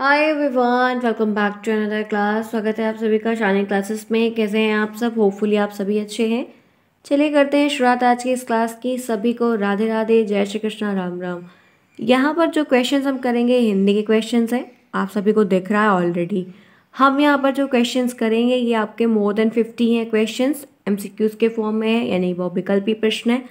Hi everyone welcome back to another class स्वागत है आप सभी का शानी क्लासेस में कैसे हैं आप सब होपफुली आप सभी अच्छे हैं चलिए करते हैं शुरुआत आज की इस क्लास की सभी को राधे राधे जय श्री कृष्णा राम राम यहाँ पर जो क्वेश्चन हम करेंगे हिंदी के क्वेश्चन हैं आप सभी को दिख रहा है ऑलरेडी हम यहाँ पर जो क्वेश्चन करेंगे ये आपके मोर देन फिफ्टी हैं क्वेश्चन एम के फॉर्म में है यानी वो विकल्पी प्रश्न है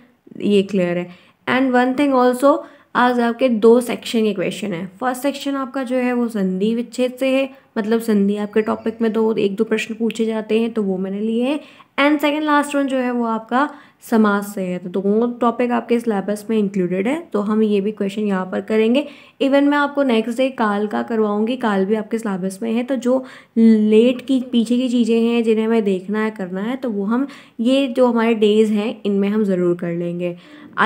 ये क्लियर है एंड वन थिंग ऑल्सो आज आपके दो सेक्शन के क्वेश्चन है फर्स्ट सेक्शन आपका जो है वो संधि विच्छेद से है मतलब संधि आपके टॉपिक में दो एक दो प्रश्न पूछे जाते हैं तो वो मैंने लिए हैं एंड सेकेंड लास्ट वन जो है वो आपका समाज से है तो दोनों टॉपिक आपके सिलेबस में इंक्लूडेड है तो हम ये भी क्वेश्चन यहाँ पर करेंगे इवन मैं आपको नेक्स्ट डे काल का करवाऊंगी काल भी आपके सिलेबस में है तो जो लेट की पीछे की चीज़ें हैं जिन्हें हमें देखना है करना है तो वो हम ये जो हमारे डेज़ हैं इनमें हम ज़रूर कर लेंगे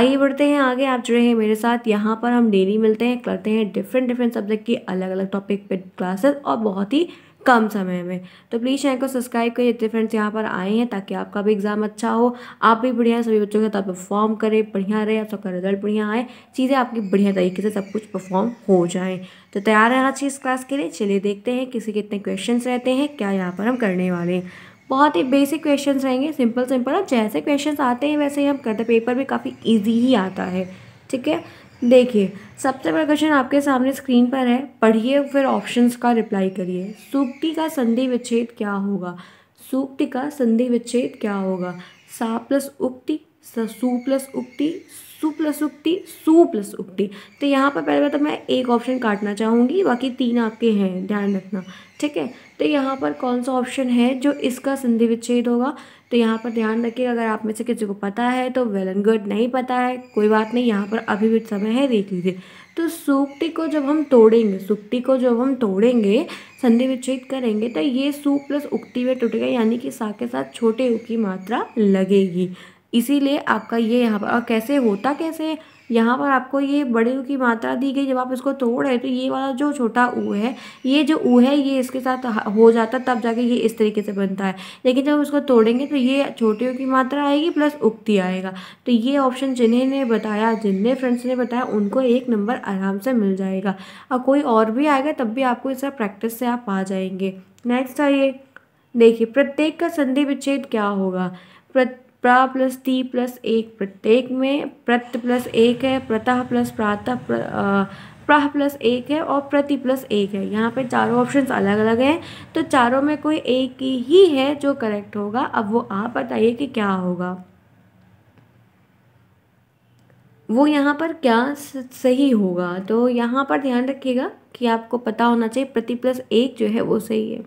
आइए बढ़ते हैं आगे आप जुड़े हैं मेरे साथ यहाँ पर हम डेली मिलते हैं करते हैं डिफरेंट डिफरेंट सब्जेक्ट की अलग अलग टॉपिक पर क्लासेस और बहुत ही कम समय में तो प्लीज़ चैनल को सब्सक्राइब करिए इतने फ्रेंड्स यहाँ पर आए हैं ताकि आपका भी एग्ज़ाम अच्छा हो आप भी बढ़िया सभी बच्चों के साथ परफॉर्म करें बढ़िया रहे आप सबका रिजल्ट बढ़िया आए चीज़ें आपकी बढ़िया तरीके से सब कुछ परफॉर्म हो जाए तो तैयार है आज इस क्लास के लिए चलिए देखते हैं किसी के इतने क्वेश्चन रहते हैं क्या यहाँ पर हम करने वाले हैं बहुत ही बेसिक क्वेश्चन रहेंगे सिंपल सिंपल अब जैसे क्वेश्चन आते हैं वैसे ही हम करते पेपर भी काफ़ी ईजी ही आता है ठीक है देखिए सबसे बड़ा क्वेश्चन आपके सामने स्क्रीन पर है पढ़िए फिर ऑप्शंस का रिप्लाई करिए सूक्ति का संधि विच्छेद क्या होगा सूक्ति का संधि विच्छेद क्या होगा सा प्लस उक्ति सू प्लस उक्टी सू प्लस उक्टी सू प्लस उक्टी तो यहाँ पर पहले बात तो मैं एक ऑप्शन काटना चाहूँगी बाकी तीन आपके हैं ध्यान रखना ठीक है तो यहाँ पर कौन सा ऑप्शन है जो इसका संधि विच्छेद होगा तो यहाँ पर ध्यान रखिए अगर आप में से किसी को पता है तो वेल एंड गुड नहीं पता है कोई बात नहीं यहाँ पर अभी भी समय है देख लीजिए तो सूक्ति को जब हम तोड़ेंगे सुक्ति को जब हम तोड़ेंगे संधि विच्छेद करेंगे तो ये सू प्लस उक्ति में टूटेगा यानी कि सा के साथ छोटे उ की मात्रा लगेगी इसीलिए आपका ये यहाँ पर कैसे होता कैसे यहाँ पर आपको ये बड़े ऊ की मात्रा दी गई जब आप इसको तोड़ रहे तो ये वाला जो छोटा ऊ है ये जो ऊ है ये इसके साथ हो जाता तब जाके ये इस तरीके से बनता है लेकिन जब इसको तोड़ेंगे तो ये छोटे ऊ की मात्रा आएगी प्लस उक्ति आएगा तो ये ऑप्शन जिन्हें ने बताया जिनने फ्रेंड्स ने बताया उनको एक नंबर आराम से मिल जाएगा और कोई और भी आएगा तब भी आपको इस प्रैक्टिस से आप आ जाएंगे नेक्स्ट आइए देखिए प्रत्येक का संधि विच्छेद क्या होगा प्रत्येक प्रा प्लस ती प्लस एक प्रत्येक में प्रत प्लस एक है प्रतः प्लस प्रातः प्राह प्लस एक है और प्रति प्लस एक है यहाँ पे चारों ऑप्शन अलग अलग हैं तो चारों में कोई एक ही है जो करेक्ट होगा अब वो आप बताइए कि क्या होगा वो यहाँ पर क्या सही होगा तो यहाँ पर ध्यान रखिएगा कि आपको पता होना चाहिए प्रति प्लस एक जो है वो सही है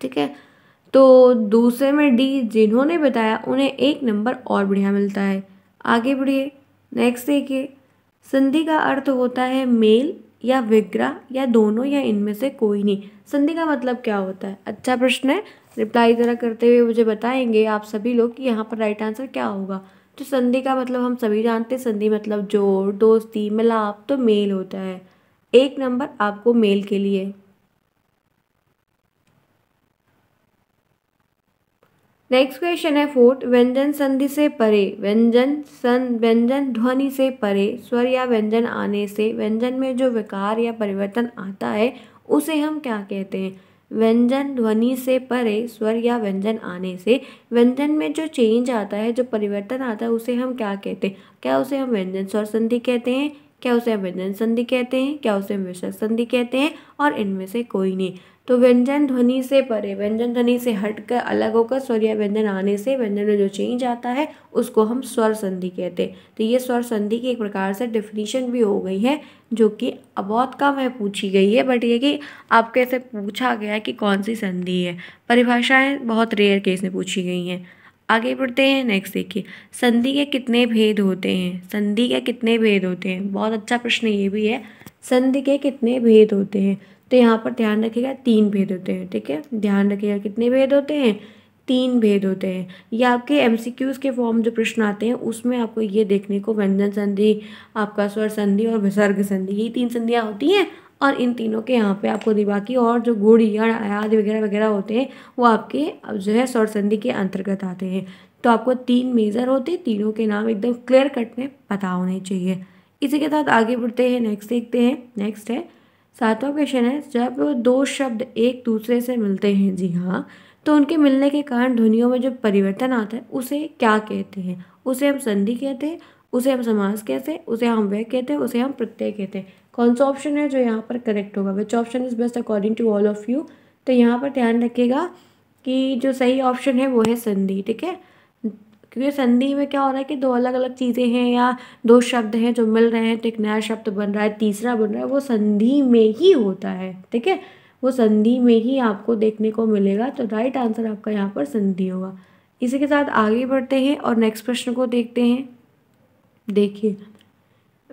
ठीक है तो दूसरे में डी जिन्होंने बताया उन्हें एक नंबर और बढ़िया मिलता है आगे बढ़िए नेक्स्ट देखिए संधि का अर्थ होता है मेल या विग्रह या दोनों या इनमें से कोई नहीं संधि का मतलब क्या होता है अच्छा प्रश्न है रिप्लाई ज़रा करते हुए मुझे बताएंगे आप सभी लोग कि यहाँ पर राइट आंसर क्या होगा तो संधि का मतलब हम सभी जानते हैं संधि मतलब जोड़ दोस्ती मिलाप तो मेल होता है एक नंबर आपको मेल के लिए नेक्स्ट क्वेश्चन है फोर्थ व्यंजन संधि से परे व्यंजन सं व्यंजन ध्वनि से परे स्वर या व्यंजन आने से व्यंजन में जो विकार या परिवर्तन आता है उसे हम क्या कहते हैं व्यंजन ध्वनि से परे स्वर या व्यंजन आने से व्यंजन में जो चेंज आता है जो परिवर्तन आता है उसे हम क्या कहते हैं क्या उसे हम व्यंजन स्वर संधि कहते हैं क्या उसे व्यंजन संधि कहते हैं क्या उसे मिश्र संधि कहते हैं और इनमें से कोई नहीं तो व्यंजन ध्वनि से परे व्यंजन ध्वनि से हटकर अलग होकर स्वर या व्यंजन आने से व्यंजन में जो चेंज आता है उसको हम स्वर संधि कहते हैं तो ये स्वर संधि की एक प्रकार से डिफिनीशन भी हो गई है जो कि बहुत कम है पूछी गई है बट ये कि आपके से पूछा गया है कि कौन सी संधि है परिभाषाएं बहुत रेयर केस में पूछी गई हैं आगे बढ़ते हैं नेक्स्ट देखिए संधि के कितने भेद होते हैं संधि के कितने भेद होते हैं बहुत अच्छा प्रश्न ये भी है संधि के कितने भेद होते हैं तो यहाँ पर ध्यान रखिएगा तीन भेद होते हैं ठीक है ध्यान रखिएगा कितने भेद होते हैं तीन भेद होते हैं ये आपके एम के फॉर्म जो प्रश्न आते हैं उसमें आपको ये देखने को व्यंजन संधि आपका स्वर संधि और विसर्ग संधि यही तीन संधियाँ होती हैं और इन तीनों के यहाँ पे आपको दिवा की और जो गुड़ या आयाद वगैरह वगैरह होते हैं वो आपके जो है सौर संधि के अंतर्गत आते हैं तो आपको तीन मेज़र होते हैं तीनों के नाम एकदम क्लियर कट में पता होने चाहिए इसी के साथ आगे बढ़ते हैं नेक्स्ट देखते हैं नेक्स्ट है सातवां क्वेश्चन है जब दो शब्द एक दूसरे से मिलते हैं जी हाँ तो उनके मिलने के कारण ध्वनियों में जो परिवर्तन आता है उसे क्या कहते हैं उसे हम संधि कहते हैं उसे हम समास कहते हैं उसे हम व्यय कहते हैं उसे हम प्रत्यय कहते हैं कौन सा ऑप्शन है जो यहाँ पर करेक्ट होगा which option is best according to all of you तो यहाँ पर ध्यान रखिएगा कि जो सही ऑप्शन है वो है संधि ठीक है क्योंकि संधि में क्या हो रहा है कि दो अलग अलग चीज़ें हैं या दो शब्द हैं जो मिल रहे हैं तो एक नया शब्द बन रहा है तीसरा बन रहा है वो संधि में ही होता है ठीक है वो संधि में ही आपको देखने को मिलेगा तो राइट आंसर आपका यहाँ पर संधि होगा इसी के साथ आगे बढ़ते हैं और नेक्स्ट प्रश्न को देखते हैं देखिए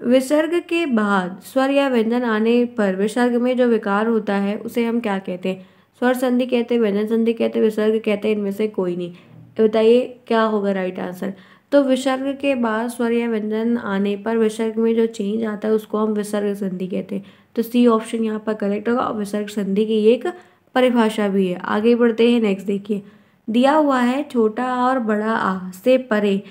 विसर्ग के बाद स्वर या व्यंजन आने पर विसर्ग में जो विकार होता है उसे हम क्या कहते हैं स्वर संधि कहते हैं व्यंजन संधि कहते विसर्ग कहते हैं इनमें से कोई नहीं तो बताइए क्या होगा राइट आंसर तो विसर्ग के बाद स्वर या व्यंजन आने पर विसर्ग में जो चेंज आता है उसको हम विसर्ग संधि कहते हैं तो सी ऑप्शन यहाँ पर करेक्ट होगा और विसर्ग संधि की एक परिभाषा भी है आगे बढ़ते हैं नेक्स्ट देखिए दिया हुआ है छोटा और बड़ा आ से परे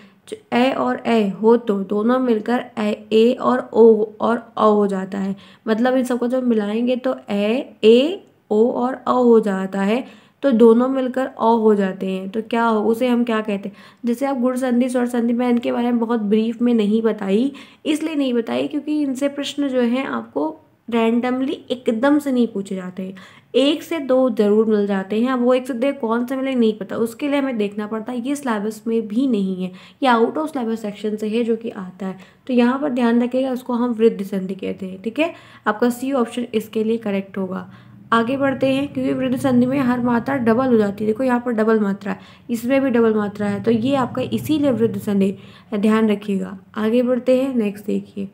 ए और ए हो तो दोनों मिलकर ए ए और ओ और अ हो जाता है मतलब इन सबको जब मिलाएंगे तो ए ए ओ और अ हो जाता है तो दोनों मिलकर अ हो जाते हैं तो क्या हो उसे हम क्या कहते हैं जैसे आप गुड़ संधि स्वर संधि मैं इनके बारे में बहुत ब्रीफ में नहीं बताई इसलिए नहीं बताई क्योंकि इनसे प्रश्न जो है आपको रैंडमली एकदम से नहीं पूछे जाते हैं एक से दो ज़रूर मिल जाते हैं अब वो एक से दो कौन सा मिले नहीं पता उसके लिए हमें देखना पड़ता है ये सिलेबस में भी नहीं है ये आउट ऑफ सिलेबस सेक्शन से है जो कि आता है तो यहाँ पर ध्यान रखिएगा उसको हम वृद्ध संधि कहते हैं ठीक है आपका सी ऑप्शन इसके लिए करेक्ट होगा आगे बढ़ते हैं क्योंकि वृद्ध संधि में हर मात्रा डबल हो जाती है देखो यहाँ पर डबल मात्रा है इसमें भी डबल मात्रा है तो ये आपका इसीलिए वृद्ध संधि ध्यान रखिएगा आगे बढ़ते हैं नेक्स्ट देखिए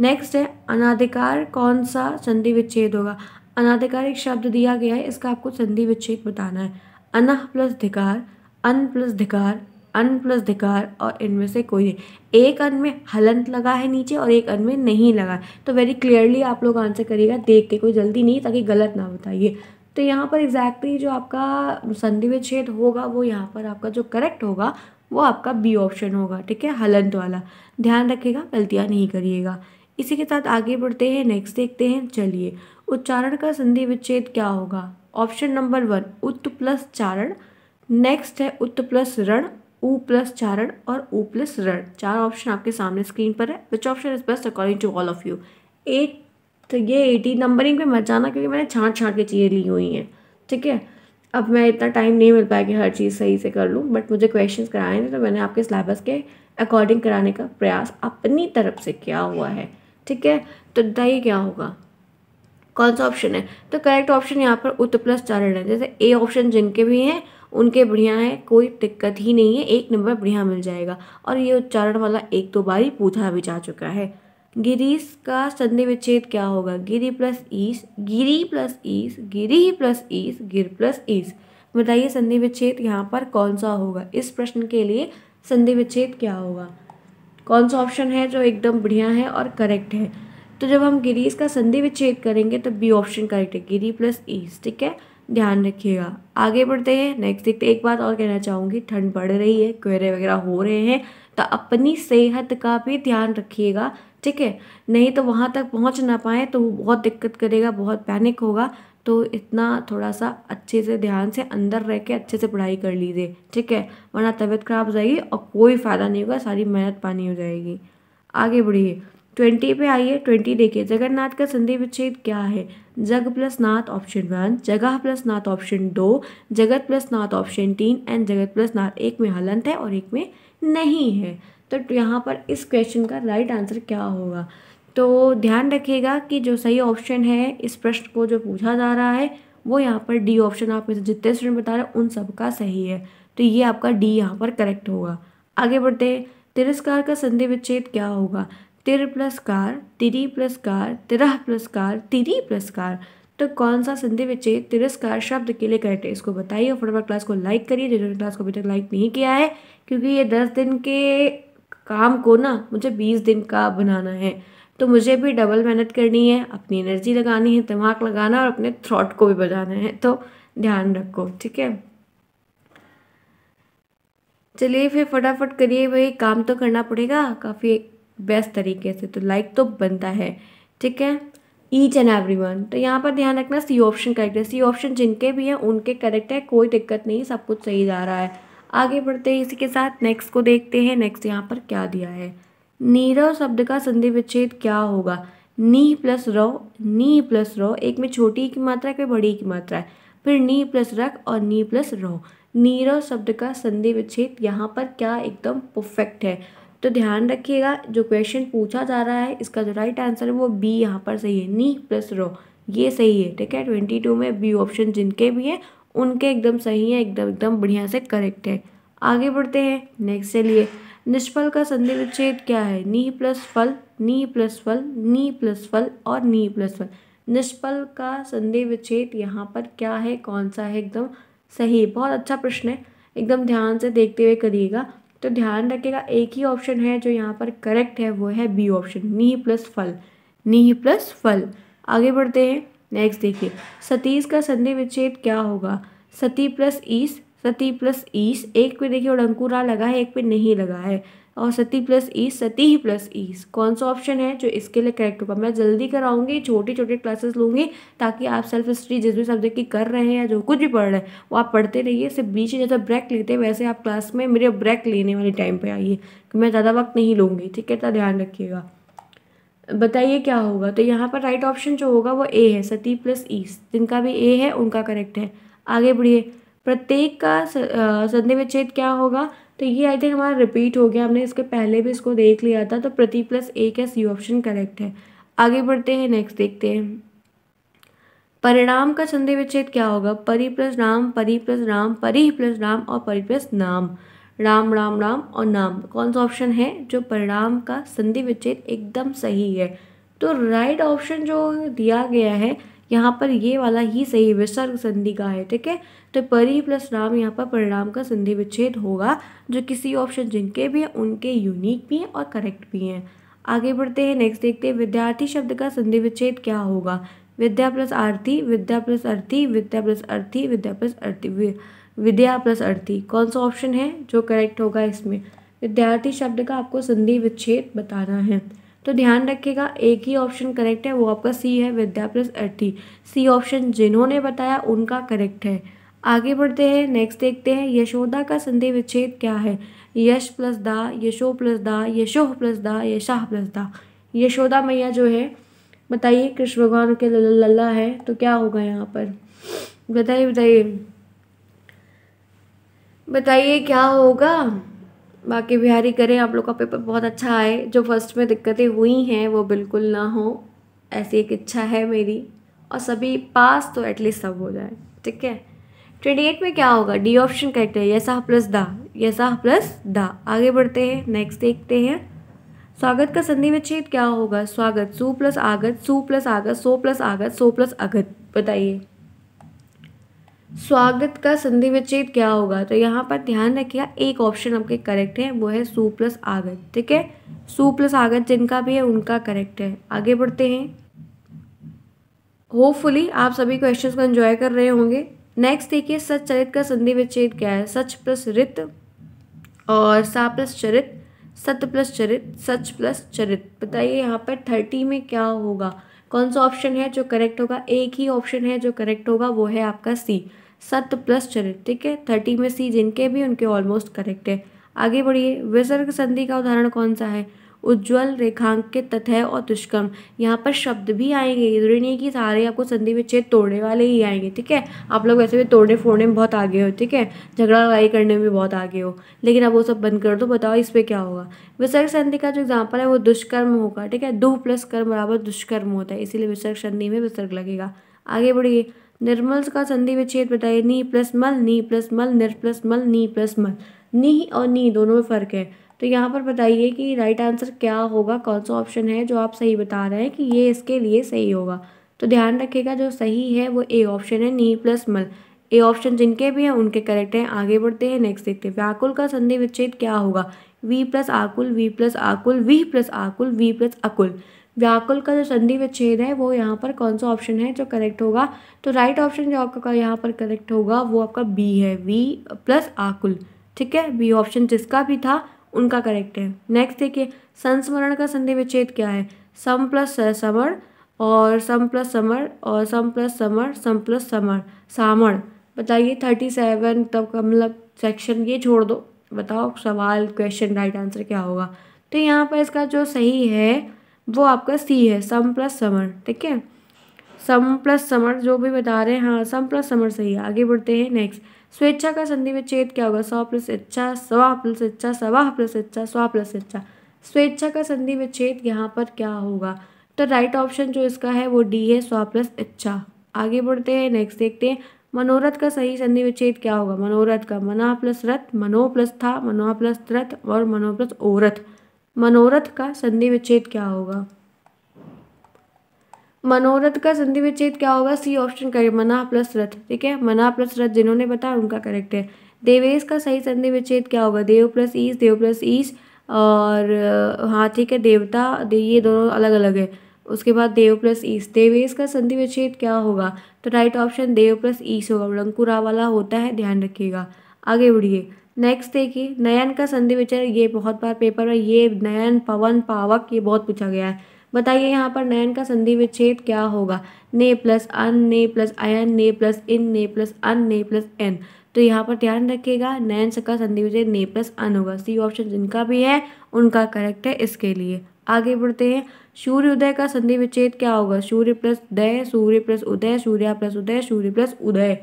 नेक्स्ट है अनाधिकार कौन सा संधि विच्छेद होगा अनाधिकार एक शब्द दिया गया है इसका आपको संधि विच्छेद बताना है अनह प्लस धिकार अन प्लस धिकार अन प्लस धिकार और इनमें से कोई नहीं एक अन में हलंत लगा है नीचे और एक अन में नहीं लगा तो वेरी क्लियरली आप लोग आंसर करिएगा देख के कोई जल्दी नहीं ताकि गलत ना बताइए तो यहाँ पर एग्जैक्टली exactly जो आपका संधि विच्छेद होगा वो यहाँ पर आपका जो करेक्ट होगा वो आपका बी ऑप्शन होगा ठीक है हलंत वाला ध्यान रखिएगा गलतियाँ नहीं करिएगा इसी के साथ आगे बढ़ते हैं नेक्स्ट देखते हैं चलिए उच्चारण का संधि विच्छेद क्या होगा ऑप्शन नंबर वन उत्त प्लस चारण नेक्स्ट है उत्त प्लस रण उ प्लस चारण और उ प्लस रण चार ऑप्शन आपके सामने स्क्रीन पर है which option is best according to all of you eight तो ये एटी नंबरिंग पे मत जाना क्योंकि मैंने छाँट छाँट के चीज़ें ली हुई हैं ठीक है अब मैं इतना टाइम नहीं मिल पाया कि हर चीज़ सही से कर लूँ बट मुझे क्वेश्चंस कराए थे तो मैंने आपके सिलेबस के अकॉर्डिंग कराने का प्रयास अपनी तरफ से किया हुआ है ठीक है तो दही क्या होगा कौन सा ऑप्शन है तो करेक्ट ऑप्शन यहाँ पर उत प्लस चारण है जैसे ए ऑप्शन जिनके भी हैं उनके बढ़िया है कोई दिक्कत ही नहीं है एक नंबर बढ़िया मिल जाएगा और ये उच्चारण वाला एक दो बार ही पूछा भी जा चुका है गिरीस का संधि विच्छेद क्या होगा गिरी प्लस ईस गिरी प्लस ईस गिरी ही प्लस ईस गिर प्लस ईस बताइए संधि विच्छेद यहाँ पर कौन सा होगा इस प्रश्न के लिए संधि विच्छेद क्या होगा कौन सा ऑप्शन है जो एकदम बढ़िया है और करेक्ट है तो जब हम गिरीज का संधि विच्छेद करेंगे तो बी ऑप्शन करेक्ट है गिरी प्लस ईस ठीक है ध्यान रखिएगा आगे बढ़ते हैं नेक्स्ट देखते एक बात और कहना चाहूँगी ठंड बढ़ रही है कोहरे वगैरह हो रहे हैं तो अपनी सेहत का भी ध्यान रखिएगा ठीक है नहीं तो वहाँ तक पहुँच ना पाए तो वो बहुत दिक्कत करेगा बहुत पैनिक होगा तो इतना थोड़ा सा अच्छे से ध्यान से अंदर रह के अच्छे से पढ़ाई कर लीजिए ठीक है वरना तबीयत ख़राब हो जाएगी और कोई फ़ायदा नहीं होगा सारी मेहनत पानी हो जाएगी आगे बढ़िए ट्वेंटी पे आइए ट्वेंटी देखिए जगन्नाथ का संधि विच्छेद क्या है जग प्लस नाथ ऑप्शन वन जगह प्लस नाथ ऑप्शन दो जगत प्लस नाथ ऑप्शन तीन एंड जगत प्लस नाथ एक में हलंत है और एक में नहीं है तो यहाँ पर इस क्वेश्चन का राइट आंसर क्या होगा तो ध्यान रखिएगा कि जो सही ऑप्शन है इस प्रश्न को जो पूछा जा रहा है वो यहाँ पर डी ऑप्शन आप में से जितने स्टूडेंट बता रहे हैं उन सबका सही है तो ये आपका डी यहाँ पर करेक्ट होगा आगे बढ़ते हैं तिरस्कार का संधि विच्छेद क्या होगा तिर प्लस कार तिरी प्लस कार तिरह प्लस कार तिरी प्लस कार तो कौन सा संधि विच्छेद तिरस्कार शब्द के लिए करेक्ट है इसको बताइए और फटाफट क्लास को लाइक करिए जिन्होंने क्लास को अभी तक लाइक नहीं किया है क्योंकि ये दस दिन के काम को ना मुझे बीस दिन का बनाना है तो मुझे भी डबल मेहनत करनी है अपनी एनर्जी लगानी है दिमाग लगाना और अपने थ्रॉट को भी बजाना है तो ध्यान रखो ठीक है चलिए फिर फटाफट करिए भाई काम तो करना पड़ेगा काफ़ी बेस्ट तरीके से तो लाइक तो बनता है ठीक है ईच एंड एवरी वन तो यहाँ पर ध्यान रखना सी ऑप्शन करेक्ट है सी ऑप्शन जिनके भी हैं उनके करेक्ट है कोई दिक्कत नहीं सब कुछ सही जा रहा है आगे बढ़ते हैं इसी के साथ नेक्स्ट को देखते हैं नेक्स्ट यहाँ पर क्या दिया है नीरव शब्द का संधि विच्छेद क्या होगा नी प्लस रव नी प्लस रव एक में छोटी की मात्रा एक में बड़ी की मात्रा है फिर नी प्लस रख और नी प्लस रव नीरव शब्द का संधि विच्छेद यहाँ पर क्या एकदम परफेक्ट है तो ध्यान रखिएगा जो क्वेश्चन पूछा जा रहा है इसका जो राइट आंसर है वो बी यहाँ पर सही है नी प्लस रो ये सही है ठीक है ट्वेंटी टू में बी ऑप्शन जिनके भी हैं उनके एकदम सही है एकदम एकदम बढ़िया से करेक्ट है आगे बढ़ते हैं नेक्स्ट चलिए निष्फल का संधि विच्छेद क्या है नी प्लस फल नी प्लस फल नी प्लस फल और नी प्लस फल निष्फल का संधि विच्छेद यहाँ पर क्या है कौन सा है एकदम सही बहुत अच्छा प्रश्न है एकदम ध्यान से देखते हुए करिएगा तो ध्यान रखिएगा एक ही ऑप्शन है जो यहाँ पर करेक्ट है वो है बी ऑप्शन नी प्लस फल नी प्लस फल आगे बढ़ते हैं नेक्स्ट देखिए सतीश का संधि विच्छेद क्या होगा सती प्लस ईस सती प्लस ईस एक पे देखिए उड़ंकुरा लगा है एक पे नहीं लगा है और सती प्लस ईस सती ही प्लस ईस कौन सा ऑप्शन है जो इसके लिए करेक्ट होगा मैं जल्दी कराऊंगी छोटी छोटी क्लासेस लूँगी ताकि आप सेल्फ हिस्ट्री जिस भी सब्जेक्ट की कर रहे हैं या जो कुछ भी पढ़ रहे हैं वो आप पढ़ते रहिए सिर्फ बीच में जैसा ब्रेक लेते हैं वैसे आप क्लास में मेरे ब्रेक लेने वाले टाइम पर आइए कि मैं ज़्यादा वक्त नहीं लूँगी ठीक है तो ध्यान रखिएगा बताइए क्या होगा तो यहाँ पर राइट ऑप्शन जो होगा वो ए है सती प्लस ईस जिनका भी ए है उनका करेक्ट है आगे बढ़िए प्रत्येक का संधि विच्छेद क्या होगा तो ये आई थिंक हमारा रिपीट हो गया हमने इसके पहले भी इसको देख लिया था तो प्रति प्लस एक है सी ऑप्शन करेक्ट है आगे बढ़ते हैं नेक्स्ट देखते हैं परिणाम का संधि विच्छेद क्या होगा परि प्लस राम परि प्लस राम परि प्लस राम और परि प्लस नाम राम राम राम और नाम कौन सा ऑप्शन है जो परिणाम का संधि विच्छेद एकदम सही है तो राइट ऑप्शन जो दिया गया है यहाँ पर ये वाला ही सही विसर्ग संधि का है ठीक है तो परि प्लस राम यहाँ पर परिणाम का संधि विच्छेद होगा जो किसी ऑप्शन जिनके भी हैं उनके यूनिक भी हैं और करेक्ट भी हैं आगे बढ़ते हैं नेक्स्ट देखते हैं विद्यार्थी शब्द का संधि विच्छेद क्या होगा विद्या प्लस आर्थी विद्या प्लस अर्थी विद्या प्लस अर्थी विद्या प्लस अर्थी विद्या प्लस अर्थी कौन सा ऑप्शन है जो करेक्ट होगा इसमें विद्यार्थी शब्द का आपको संधि विच्छेद बताना है तो ध्यान रखिएगा एक ही ऑप्शन करेक्ट है वो आपका सी है विद्या प्लस अर्थी सी ऑप्शन जिन्होंने बताया उनका करेक्ट है आगे बढ़ते हैं नेक्स्ट देखते हैं यशोदा का संधि विच्छेद क्या है यश प्लस दा यशो प्लस दा यशोह प्लस दा यशाह प्लस दा यशोदा मैया जो है बताइए कृष्ण भगवान के लल्ला है तो क्या होगा यहाँ पर बताइए बताइए बताइए क्या होगा बाकी बिहारी करें आप लोग का पेपर बहुत अच्छा आए जो फर्स्ट में दिक्कतें हुई हैं वो बिल्कुल ना हो ऐसी एक इच्छा है मेरी और सभी पास तो एटलीस्ट सब हो जाए ठीक है ट्वेंटी एट में क्या होगा डी ऑप्शन करेक्ट है यसा प्लस दा यसा प्लस दा आगे बढ़ते हैं नेक्स्ट देखते हैं स्वागत का संधि विच्छेद क्या होगा स्वागत सु प्लस आगत सु प्लस आगत सो प्लस आगत सो प्लस अगत बताइए स्वागत का संधि विच्छेद क्या होगा तो यहाँ पर ध्यान रखिएगा एक ऑप्शन आपके करेक्ट है वो है सु प्लस आगत ठीक है सु प्लस आगत जिनका भी है उनका करेक्ट है आगे बढ़ते हैं होपफुली आप सभी क्वेश्चंस को एंजॉय कर रहे होंगे नेक्स्ट देखिए सच चरित का संधि विच्छेद क्या है सच प्लस रित और सा प्लस चरित सत प्लस चरित सच प्लस चरित बताइए यहाँ पर थर्टी में क्या होगा कौन सा ऑप्शन है जो करेक्ट होगा एक ही ऑप्शन है जो करेक्ट होगा वो है आपका सी सत्य प्लस चरित्र ठीक है थर्टी में सी जिनके भी उनके ऑलमोस्ट करेक्ट है आगे बढ़िए विसर्ग संधि का उदाहरण कौन सा है उज्ज्वल रेखांकित तथ्य और दुष्कर्म यहाँ पर शब्द भी आएंगे ये जरूरी नहीं कि सारे आपको संधि में छेद तोड़ने वाले ही आएंगे ठीक है आप लोग वैसे भी तोड़ने फोड़ने में बहुत आगे हो ठीक है झगड़ा लड़ाई करने में बहुत आगे हो लेकिन अब वो सब बंद कर दो बताओ इस पर क्या होगा विसर्ग संधि का जो एग्जाम्पल है वो दुष्कर्म होगा ठीक है दो प्लस कर्म बराबर दुष्कर्म होता है इसीलिए विसर्ग संधि में विसर्ग लगेगा आगे बढ़िए निर्मल का संधि विच्छेद बताइए नी प्लस मल नी प्लस मल निर प्लस मल नी प्लस मल नी और नी दोनों में फ़र्क है तो यहाँ पर बताइए कि राइट आंसर क्या होगा कौन सा ऑप्शन है जो आप सही बता रहे हैं कि ये इसके लिए सही होगा तो ध्यान रखिएगा जो सही है वो ए ऑप्शन है नी प्लस मल ए ऑप्शन जिनके भी हैं उनके करेक्ट हैं आगे बढ़ते हैं नेक्स्ट देखते हैं व्याकुल का संधि विच्छेद क्या होगा वी प्लस आकुल वी प्लस आकुल वी प्लस आकुल वी प्लस अकुल व्याकुल का जो संधि विच्छेद है वो यहाँ पर कौन सा ऑप्शन है जो करेक्ट होगा तो राइट ऑप्शन जो आपका यहाँ पर करेक्ट होगा वो आपका बी है वी प्लस आकुल ठीक है बी ऑप्शन जिसका भी था उनका करेक्ट है नेक्स्ट देखिए संस्मरण का संधि विच्छेद क्या है सम प्लस समर और सम प्लस समर और सम प्लस समर सम प्लस समर सामण बताइए थर्टी सेवन का मतलब सेक्शन ये छोड़ दो बताओ सवाल क्वेश्चन राइट आंसर क्या होगा तो यहाँ पर इसका जो सही है वो आपका सी है सम प्लस समर ठीक है सम प्लस समर जो भी बता रहे हैं हाँ सम प्लस समर सही है आगे बढ़ते हैं नेक्स्ट स्वेच्छा का संधि विच्छेद क्या होगा सौ प्लस इच्छा सवा प्लस इच्छा सवा प्लस इच्छा सौ प्लस इच्छा स्वेच्छा का संधि विच्छेद यहाँ पर क्या होगा तो राइट ऑप्शन जो इसका है वो डी है सौ प्लस इच्छा आगे बढ़ते हैं नेक्स्ट देखते हैं मनोरथ का सही संधि विच्छेद क्या होगा मनोरथ का मना प्लस रथ मनो प्लस था मनो प्लस रथ और मनो प्लस ओरथ मनोरथ का संधि विच्छेद क्या होगा मनोरथ का संधि विच्छेद क्या होगा सी ऑप्शन करें मना प्लस रथ ठीक है मना प्लस रथ जिन्होंने बताया उनका करेक्ट है देवेश का सही संधि विच्छेद क्या होगा देव प्लस ईस देव प्लस ईस और हाँ ठीक है देवता दे, ये दोनों अलग अलग है उसके बाद देव प्लस ईस देवेश का संधि विच्छेद क्या होगा तो राइट ऑप्शन देव प्लस ईस होगा लंकुरा वाला होता है ध्यान रखिएगा आगे बढ़िए नेक्स्ट देखिए नयन का संधि विचार ये बहुत बार पेपर में ये नयन पवन पावक ये बहुत पूछा गया है बताइए यहाँ पर नयन का संधि विच्छेद क्या होगा ने प्लस अन ने प्लस अयन ने प्लस इन ने प्लस अन ने प्लस एन तो यहाँ पर ध्यान रखिएगा नयन का संधि विच्छेद ने प्लस अन होगा सी ऑप्शन जिनका भी है उनका करेक्ट है इसके लिए आगे बढ़ते हैं सूर्य उदय का संधि विच्छेद क्या होगा सूर्य प्लस दय सूर्य प्लस उदय सूर्या प्लस उदय सूर्य प्लस उदय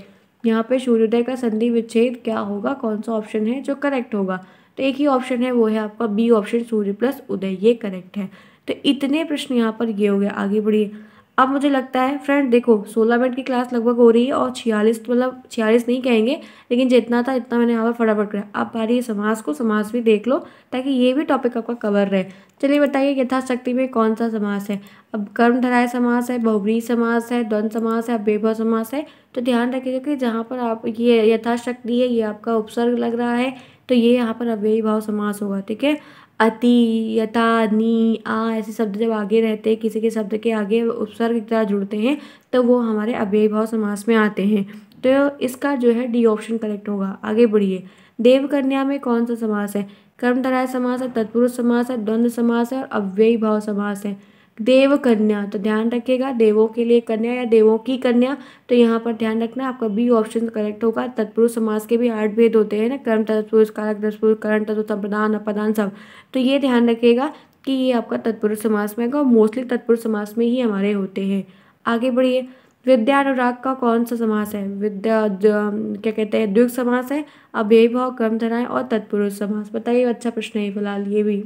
यहाँ पे सूर्योदय का संधि विच्छेद क्या होगा कौन सा ऑप्शन है जो करेक्ट होगा तो एक ही ऑप्शन है वो है आपका बी ऑप्शन सूर्य प्लस उदय ये करेक्ट है तो इतने प्रश्न यहाँ पर ये हो गया आगे बढ़िए अब मुझे लगता है फ्रेंड देखो सोलह मिनट की क्लास लगभग हो रही है और छियालीस मतलब छियालीस नहीं कहेंगे लेकिन जितना था इतना मैंने यहाँ पर फटाफट कराया अब भारी समाज को समाज भी देख लो ताकि ये भी टॉपिक आपका कवर रहे चलिए बताइए यथाशक्ति में कौन सा समास है अब कर्मधराय समास है बहुबरी समास है द्वंद समास है बेभव समास है तो ध्यान रखिएगा कि जहाँ पर आप ये यथाशक्ति है ये आपका उपसर्ग लग रहा है तो ये यहाँ पर अव्ययी भाव समास होगा ठीक है अति यथा नी आ ऐसे शब्द जब आगे रहते हैं किसी के शब्द के आगे उपसर्ग की तरह जुड़ते हैं तो वो हमारे अव्यय भाव समास में आते हैं तो इसका जो है डी ऑप्शन करेक्ट होगा आगे बढ़िए देव कन्या में कौन सा समास है कर्मधाराय समास है तत्पुरुष समास है द्वंद्व समास है और अव्ययी भाव समास है देव कन्या तो ध्यान रखिएगा देवों के लिए कन्या या देवों की कन्या तो यहाँ पर ध्यान रखना आपका बी ऑप्शन करेक्ट होगा तत्पुरुष समाज के भी आठ भेद होते हैं ना कर्म तत्पुरुष कारक तत्पुरुष करण तत्व संप्रदान अपदान सब तो ये ध्यान रखिएगा कि ये आपका तत्पुरुष समास में आएगा और मोस्टली तत्पुरुष समास में ही हमारे होते हैं आगे बढ़िए विद्या अनुराग का कौन सा समास है विद्या क्या कहते हैं द्विग समास है अव्यय भाव कर्मधराएं और तत्पुरुष समास बताइए अच्छा प्रश्न है फिलहाल ये भी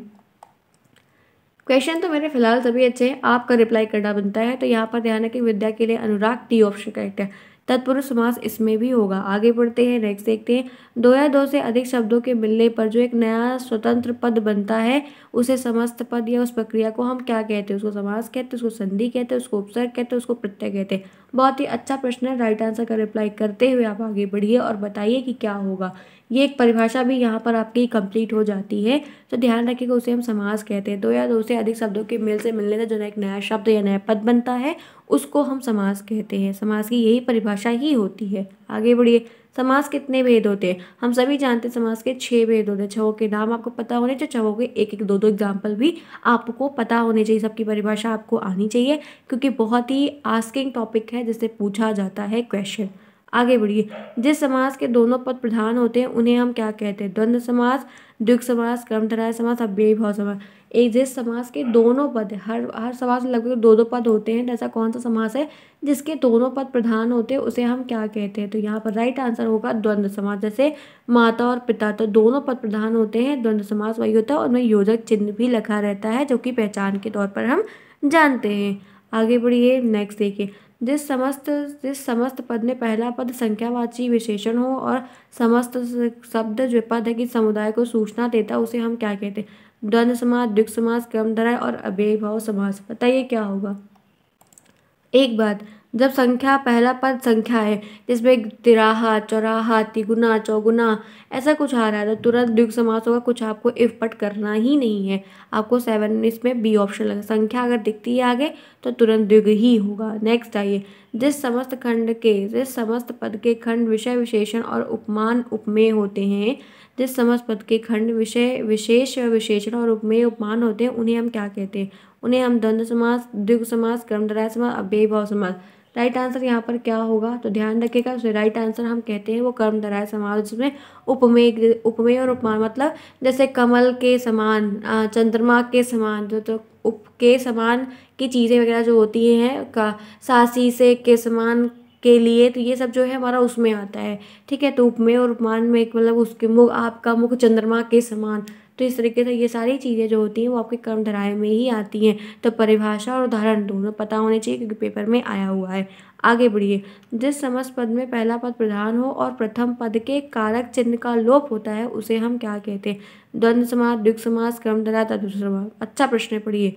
क्वेश्चन तो मेरे फिलहाल सभी अच्छे हैं आपका रिप्लाई करना बनता है तो यहाँ पर ध्यान रखें विद्या के लिए अनुराग टी ऑप्शन करेक्ट है तत्पुरुष समास इसमें भी होगा आगे बढ़ते हैं नेक्स्ट देखते हैं दो या दो से अधिक शब्दों के मिलने पर जो एक नया स्वतंत्र पद बनता है उसे समस्त पद या उस प्रक्रिया को हम क्या कहते हैं उसको समास कहते हैं उसको संधि कहते हैं उसको उपसर्ग कहते हैं उसको प्रत्यय कहते हैं बहुत ही अच्छा प्रश्न है राइट आंसर का रिप्लाई करते हुए आप आगे बढ़िए और बताइए कि क्या होगा ये एक परिभाषा भी यहाँ पर आपकी कंप्लीट हो जाती है तो ध्यान रखिएगा उसे हम समास कहते हैं दो या दो से अधिक शब्दों के मेल से मिलने से जो एक नया शब्द या नया पद बनता है उसको हम समास कहते हैं समास की यही परिभाषा ही होती है आगे बढ़िए समास कितने भेद होते हैं हम सभी जानते हैं समास के छः भेद होते हैं छवों के नाम आपको पता होने चाहिए छवों के एक एक दो दो एग्जाम्पल भी आपको पता होने चाहिए सबकी परिभाषा आपको आनी चाहिए क्योंकि बहुत ही आस्किंग टॉपिक है जिससे पूछा जाता है क्वेश्चन आगे बढ़िए जिस समाज के दोनों पद प्रधान होते हैं उन्हें हम क्या कहते हैं द्वंद्व समाज द्विग समाज कर्मधराय समाज और भाव समाज एक जिस समाज के दोनों पद हर हर समाज में लगभग दो दो पद होते हैं ऐसा कौन सा समाज है जिसके दोनों पद प्रधान होते हैं उसे हम क्या कहते हैं तो यहाँ पर राइट आंसर होगा द्वंद्व समाज जैसे माता और पिता तो दोनों पद प्रधान होते हैं द्वंद्व समाज वही होता है उनमें योजक चिन्ह भी लगा रहता है जो कि पहचान के तौर पर हम जानते हैं आगे बढ़िए नेक्स्ट देखिए जिस समस्त जिस समस्त पद में पहला पद संख्यावाची विशेषण हो और समस्त शब्द जो पद है कि समुदाय को सूचना देता उसे हम क्या कहते हैं द्वंद समाज दुख समाज क्रमधरा और अभेभाव समाज बताइए क्या होगा एक बात जब संख्या पहला पद संख्या है जिसमें तिराहा चौराहा तिगुना चौगुना ऐसा कुछ आ रहा है तो तुरंत द्विग समास होगा कुछ आपको इफ पट करना ही नहीं है आपको सेवन इसमें बी ऑप्शन लगा संख्या अगर दिखती है आगे तो तुरंत द्विग ही होगा नेक्स्ट आइए जिस समस्त खंड के जिस समस्त पद के खंड विषय विशेषण और उपमान उपमेय होते हैं जिस समस्त पद के खंड विषय विशेष विशेषण और उपमेय उपमान होते हैं उन्हें हम क्या कहते हैं उन्हें हम द्वंद्व समास द्विग समास कर्मधारय समास अव्यय भाव समास राइट आंसर यहाँ पर क्या होगा तो ध्यान रखिएगा उसे राइट आंसर हम कहते हैं वो कर्मधाराय समाज जिसमें उपमेय उपमेय और उपमान मतलब जैसे कमल के समान चंद्रमा के समान जो तो उप के समान की चीज़ें वगैरह जो होती हैं का सासी से के समान के लिए तो ये सब जो है हमारा उसमें आता है ठीक है तो उपमेय और उपमान में एक मतलब उसके मुख आपका मुख चंद्रमा के समान तो इस तरीके से ये सारी चीज़ें जो होती हैं वो आपके कर्म धराए में ही आती हैं तो परिभाषा और उदाहरण दोनों पता होने चाहिए क्योंकि पेपर में आया हुआ है आगे बढ़िए जिस समस्त पद में पहला पद प्रधान हो और प्रथम पद के कारक चिन्ह का लोप होता है उसे हम क्या कहते हैं द्वंद्व समास दुख समास तथा दूसरा समास अच्छा प्रश्न पढ़िए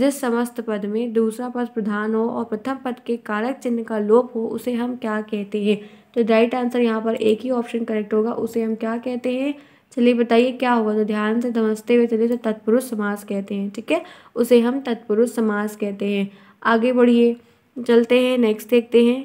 जिस समस्त पद में दूसरा पद प्रधान हो और प्रथम पद के कारक चिन्ह का लोप हो उसे हम क्या कहते हैं तो राइट आंसर यहाँ पर एक ही ऑप्शन करेक्ट होगा उसे हम क्या कहते हैं चलिए बताइए क्या होगा तो ध्यान से समझते हुए चलिए तो तत्पुरुष समास कहते हैं ठीक है उसे हम तत्पुरुष समास कहते हैं आगे बढ़िए चलते हैं नेक्स्ट देखते हैं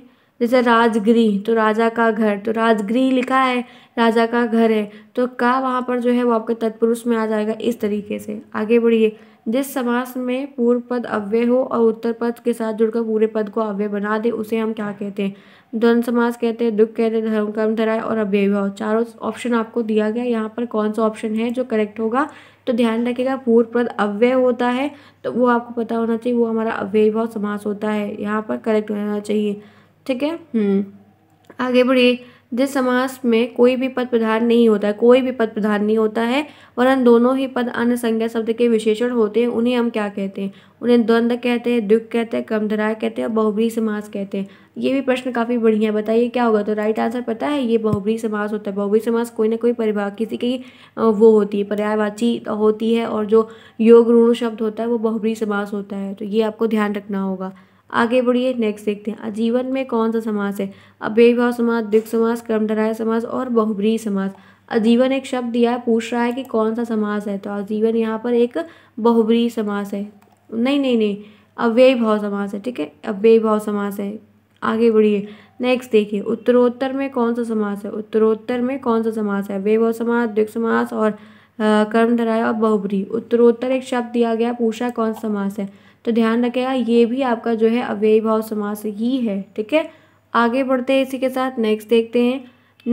जैसे राजगृह तो राजा का घर तो राजगृह लिखा है राजा का घर है तो का वहाँ पर जो है वो आपके तत्पुरुष में आ जाएगा इस तरीके से आगे बढ़िए जिस समास में पूर्व पद अव्यय हो और उत्तर पद के साथ जुड़कर पूरे पद को अव्यय बना दे उसे हम क्या कहते हैं द्वंद समास कहते हैं दुख कहते हैं धर्म कर्म धराय और अव्यय भाव चारों ऑप्शन आपको दिया गया यहाँ पर कौन सा ऑप्शन है जो करेक्ट होगा तो ध्यान रखिएगा पूर्व पद अव्यय होता है तो वो आपको पता होना चाहिए वो हमारा अव्यय भाव समास होता है यहाँ पर करेक्ट होना चाहिए ठीक है हम्म। आगे बढ़िए जिस समास में कोई भी पद प्रधान नहीं होता है कोई भी पद प्रधान नहीं होता है वरन दोनों ही पद अन्य संज्ञा शब्द के विशेषण होते हैं उन्हें हम क्या कहते हैं उन्हें द्वंद्व कहते हैं दुख कहते हैं कमधराय कहते हैं और बहुब्री समास कहते हैं ये भी प्रश्न काफ़ी बढ़िया है बताइए क्या होगा तो राइट आंसर पता है ये बहुबरी समास होता है बहुबरी समास कोई ना कोई परिभा किसी की वो होती है पर्यायवाची होती है और जो योग शब्द होता है वो बहुबरी समास होता है तो ये आपको ध्यान रखना होगा आगे बढ़िए नेक्स्ट देखते हैं आजीवन में कौन सा समास है अव्ययभाव समास दिक् समास कर्मधाराय समास और बहुब्री समास आजीवन एक शब्द दिया है पूछ रहा है कि कौन सा समास है तो आजीवन यहाँ पर एक बहुब्री समास है नहीं नहीं नहीं अव्यय भाव समास है ठीक है अव्यय भाव समास है आगे बढ़िए नेक्स्ट देखिए उत्तरोत्तर में कौन सा समास है उत्तरोत्तर में कौन सा समास है अव्यय भाव समास द्विक समास और कर्मधराय और बहुब्री उत्तरोत्तर एक शब्द दिया गया पूछा कौन सा समास है तो ध्यान रखेगा ये भी आपका जो है अव्ययी भाव समास ही है ठीक है आगे बढ़ते हैं इसी के साथ नेक्स्ट देखते हैं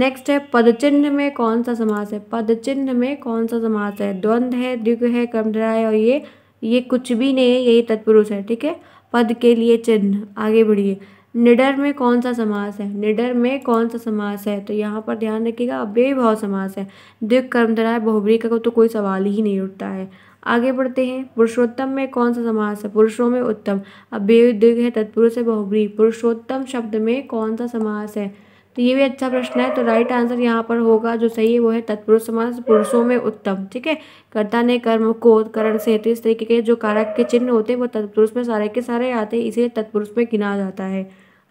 नेक्स्ट है पदचिन्ह में कौन सा समास है पदचिन्ह में कौन सा समास है द्वंद्व है द्विग है कमधरा है और ये ये कुछ भी नहीं है यही तत्पुरुष है ठीक है पद के लिए चिन्ह आगे बढ़िए निडर में कौन सा समास है निडर में कौन सा समास है तो यहाँ पर ध्यान रखिएगा अव्यय भाव समास है द्विग कर्मधरा बहुबरी का तो कोई सवाल ही नहीं उठता है आगे बढ़ते हैं पुरुषोत्तम में कौन सा समास है पुरुषों में उत्तम अब बेदीर्घ है तत्पुरुष है बहुब्री पुरुषोत्तम शब्द में कौन सा समास है तो ये भी अच्छा प्रश्न है तो राइट आंसर यहाँ पर होगा जो सही है वो है तत्पुरुष समास पुरुषों में उत्तम ठीक है कर्ता ने कर्म को करण से तो इस तरीके के जो कारक के चिन्ह होते हैं वो तत्पुरुष में सारे के सारे आते हैं इसीलिए तत्पुरुष में गिना जाता है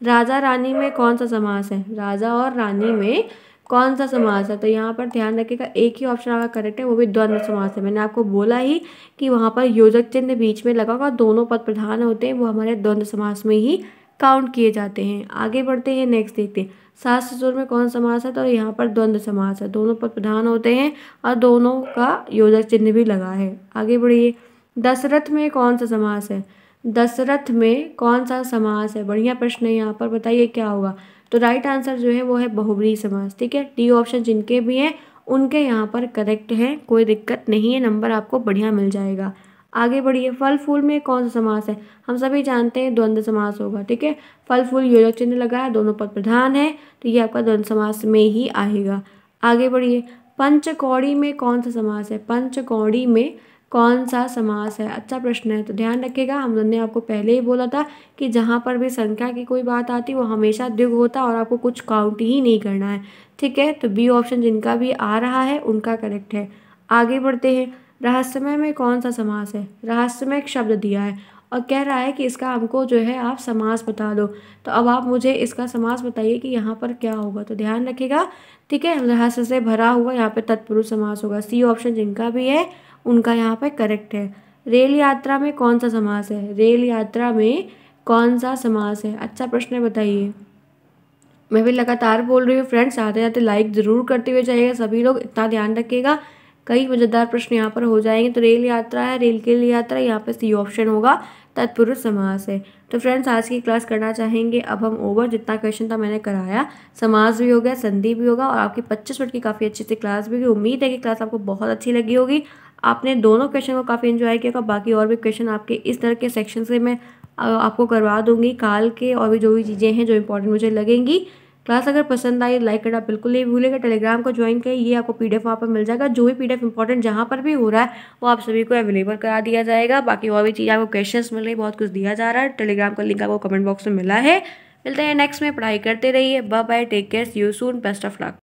राजा रानी में कौन सा समास है राजा और रानी में कौन सा हाँ। समास है तो यहाँ पर ध्यान रखिएगा एक ही ऑप्शन आपका करेक्ट है वो भी द्वंद्व समास है मैंने आपको बोला ही कि वहाँ पर योजक चिन्ह बीच में लगा होगा दोनों पद प्रधान होते हैं वो हमारे द्वंद्व समास में ही काउंट किए जाते हैं आगे बढ़ते हैं नेक्स्ट देखते हैं सास ससुर में कौन समास है तो यहाँ पर द्वंद्व समास है दोनों पद प्रधान होते हैं और दोनों का योजक चिन्ह भी लगा है आगे बढ़िए दशरथ में कौन सा समास है दशरथ में कौन सा समास है बढ़िया प्रश्न है यहाँ पर बताइए क्या होगा तो राइट आंसर जो है वो है बहुबरी समास ठीक है डी ऑप्शन जिनके भी हैं उनके यहाँ पर करेक्ट है कोई दिक्कत नहीं है नंबर आपको बढ़िया मिल जाएगा आगे बढ़िए फल फूल में कौन सा समास है हम सभी जानते हैं द्वंद्व समास होगा ठीक है फल फूल योजक चिन्ह लगा है दोनों पद प्रधान है तो ये आपका द्वंद्व समास में ही आएगा आगे बढ़िए पंचकौड़ी में कौन सा समास है पंचकौड़ी में कौन सा समास है अच्छा प्रश्न है तो ध्यान रखिएगा हम ने आपको पहले ही बोला था कि जहाँ पर भी संख्या की कोई बात आती वो हमेशा द्विग होता और आपको कुछ काउंट ही नहीं करना है ठीक है तो बी ऑप्शन जिनका भी आ रहा है उनका करेक्ट है आगे बढ़ते हैं रहस्यमय में कौन सा समास है रहस्यमय एक शब्द दिया है और कह रहा है कि इसका हमको जो है आप समास बता दो तो अब आप मुझे इसका समास बताइए कि यहाँ पर क्या होगा तो ध्यान रखिएगा ठीक है रहस्य से भरा हुआ यहाँ पे तत्पुरुष समास होगा सी ऑप्शन जिनका भी है उनका यहाँ पर करेक्ट है रेल यात्रा में कौन सा समास है रेल यात्रा में कौन सा समास है अच्छा प्रश्न है बताइए मैं भी लगातार बोल रही हूँ फ्रेंड्स आते जाते लाइक ज़रूर करते हुए जाइएगा सभी लोग इतना ध्यान रखिएगा कई मज़ेदार प्रश्न यहाँ पर हो जाएंगे तो रेल यात्रा है रेल के लिए यात्रा यहाँ पर सी ऑप्शन होगा तत्पुरुष समास है तो फ्रेंड्स आज की क्लास करना चाहेंगे अब हम ओवर जितना क्वेश्चन था मैंने कराया समास भी हो गया संधि भी होगा और आपकी पच्चीस मिनट की काफ़ी अच्छी सी क्लास भी होगी उम्मीद है कि क्लास आपको बहुत अच्छी लगी होगी आपने दोनों क्वेश्चन को काफ़ी इन्जॉय किया बाकी और भी क्वेश्चन आपके इस तरह के सेक्शन से मैं आपको करवा दूंगी काल के और भी जो भी चीज़ें हैं जो इंपॉर्टेंट मुझे लगेंगी क्लास अगर पसंद आई लाइक करना बिल्कुल नहीं भूलेगा टेलीग्राम को ज्वाइन करें ये आपको पीडीएफ वहाँ पर मिल जाएगा जो भी पीडीएफ इंपॉर्टेंट जहाँ पर भी हो रहा है वो आप सभी को अवेलेबल करा दिया जाएगा बाकी और भी चीज़ आपको क्वेश्चंस मिल रही बहुत कुछ दिया जा रहा है टेलीग्राम का लिंक आपको कमेंट बॉक्स में मिला है मिलते हैं नेक्स्ट में पढ़ाई करते रहिए bye bye take care you soon best of luck